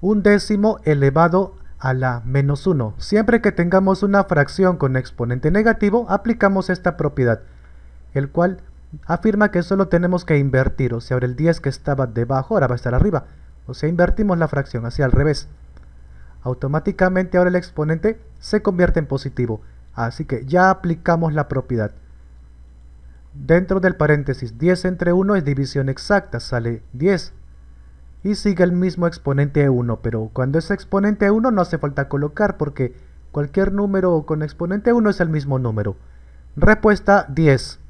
un décimo elevado a la menos 1. Siempre que tengamos una fracción con exponente negativo, aplicamos esta propiedad, el cual afirma que solo tenemos que invertir, o sea, ahora el 10 que estaba debajo ahora va a estar arriba, o sea, invertimos la fracción hacia al revés. Automáticamente ahora el exponente se convierte en positivo, así que ya aplicamos la propiedad. Dentro del paréntesis, 10 entre 1 es división exacta, sale 10 y sigue el mismo exponente 1, pero cuando es exponente 1 no hace falta colocar porque cualquier número con exponente 1 es el mismo número. Respuesta 10.